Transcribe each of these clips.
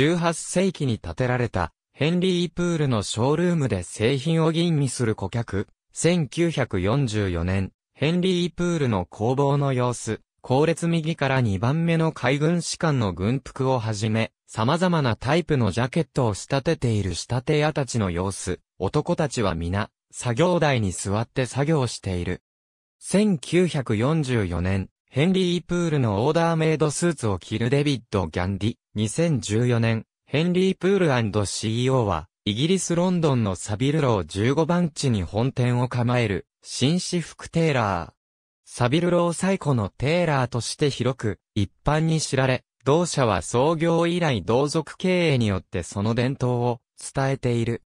18世紀に建てられたヘンリー・プールのショールームで製品を吟味する顧客。1944年、ヘンリー・プールの工房の様子。後列右から2番目の海軍士官の軍服をはじめ、様々なタイプのジャケットを仕立てている仕立て屋たちの様子。男たちは皆、作業台に座って作業している。1944年、ヘンリー・プールのオーダーメイドスーツを着るデビッド・ギャンディ。2014年、ヘンリー・プール &CEO は、イギリス・ロンドンのサビルロー15番地に本店を構える、紳士服テーラー。サビルロー最古のテーラーとして広く、一般に知られ、同社は創業以来同族経営によってその伝統を伝えている。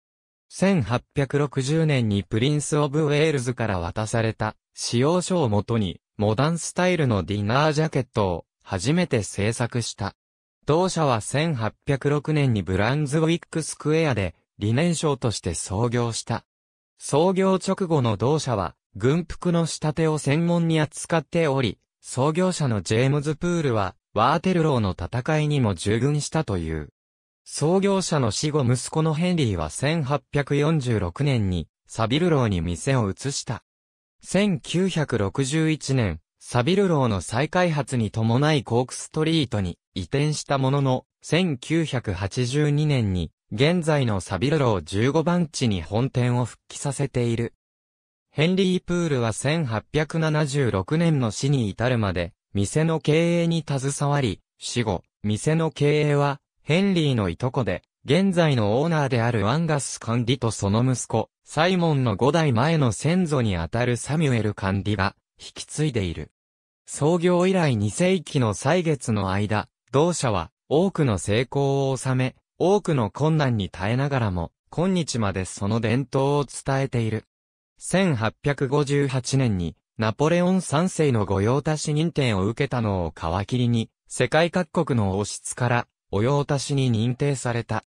1860年にプリンス・オブ・ウェールズから渡された使用書をもとにモダンスタイルのディナージャケットを初めて製作した。同社は1806年にブランズウィックスクエアで理念賞として創業した。創業直後の同社は軍服の仕立てを専門に扱っており、創業者のジェームズ・プールはワーテルローの戦いにも従軍したという。創業者の死後息子のヘンリーは1846年にサビルローに店を移した。1961年、サビルローの再開発に伴いコークストリートに移転したものの、1982年に現在のサビルロー15番地に本店を復帰させている。ヘンリー・プールは1876年の死に至るまで、店の経営に携わり、死後、店の経営はヘンリーのいとこで、現在のオーナーであるアンガス・カンディとその息子、サイモンの5代前の先祖にあたるサミュエル・カンディが、引き継いでいる。創業以来2世紀の歳月の間、同社は、多くの成功を収め、多くの困難に耐えながらも、今日までその伝統を伝えている。1858年に、ナポレオン3世の御用達認定を受けたのを皮切りに、世界各国の王室から御用達に認定された。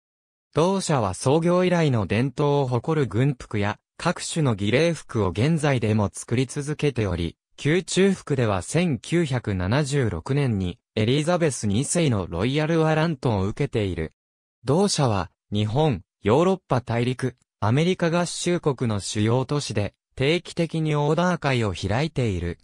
同社は創業以来の伝統を誇る軍服や各種の儀礼服を現在でも作り続けており、宮中服では1976年にエリザベス2世のロイヤルワラントンを受けている。同社は日本、ヨーロッパ大陸、アメリカ合衆国の主要都市で定期的にオーダー会を開いている。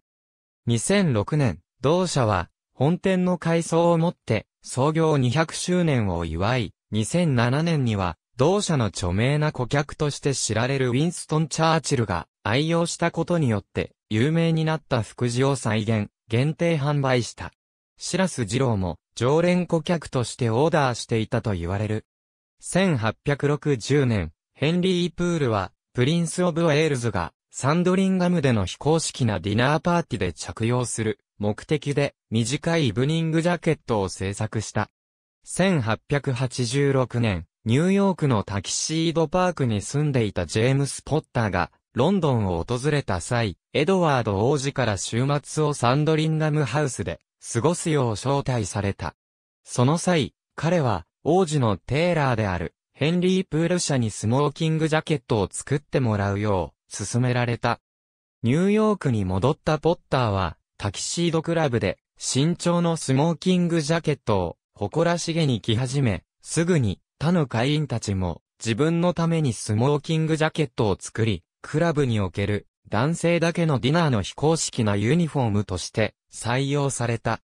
2006年、同社は本店の改装をもって創業200周年を祝い、2007年には、同社の著名な顧客として知られるウィンストン・チャーチルが愛用したことによって有名になった福祉を再現、限定販売した。シラス二郎も常連顧客としてオーダーしていたと言われる。1860年、ヘンリー・プールは、プリンス・オブ・ウェールズが、サンドリンガムでの非公式なディナーパーティで着用する、目的で短いイブニングジャケットを制作した。1886年、ニューヨークのタキシードパークに住んでいたジェームス・ポッターが、ロンドンを訪れた際、エドワード王子から週末をサンドリンガムハウスで過ごすよう招待された。その際、彼は王子のテーラーであるヘンリー・プール社にスモーキングジャケットを作ってもらうよう勧められた。ニューヨークに戻ったポッターはタキシードクラブで、身長のスモーキングジャケットを、誇らしげに着始め、すぐに、他の会員たちも、自分のためにスモーキングジャケットを作り、クラブにおける、男性だけのディナーの非公式なユニフォームとして、採用された。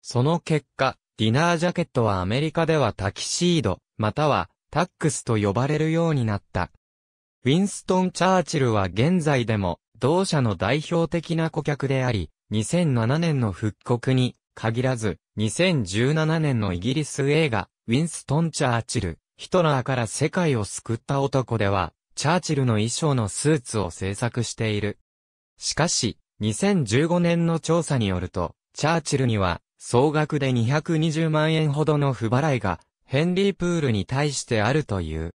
その結果、ディナージャケットはアメリカではタキシード、または、タックスと呼ばれるようになった。ウィンストン・チャーチルは現在でも、同社の代表的な顧客であり、2007年の復刻に限らず、2017年のイギリス映画、ウィンストン・チャーチル、ヒトラーから世界を救った男では、チャーチルの衣装のスーツを制作している。しかし、2015年の調査によると、チャーチルには、総額で220万円ほどの不払いが、ヘンリー・プールに対してあるという。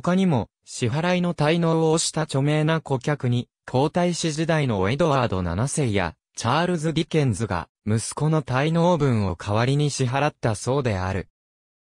他にも、支払いの滞納をした著名な顧客に、皇太子時代のエドワード7世や、チャールズ・ディケンズが、息子の滞納分を代わりに支払ったそうである。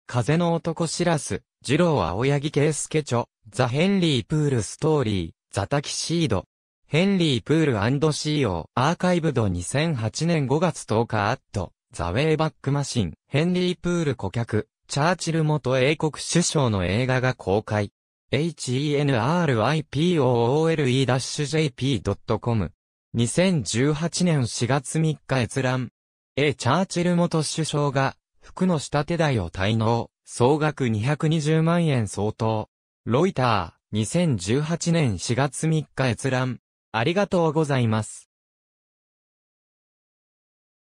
風の男知らす、二郎青柳圭介著、ザ・ヘンリー・プール・ストーリー、ザ・タキシード。ヘンリー・プール &CO アーカイブド2008年5月10日アット、ザ・ウェイバックマシン、ヘンリー・プール顧客、チャーチル元英国首相の映画が公開。h e n r i p o o l e j p c o m 2018年4月3日閲覧。A. チャーチル元首相が、服の下手代を滞納、総額220万円相当。ロイター、2018年4月3日閲覧。ありがとうございます。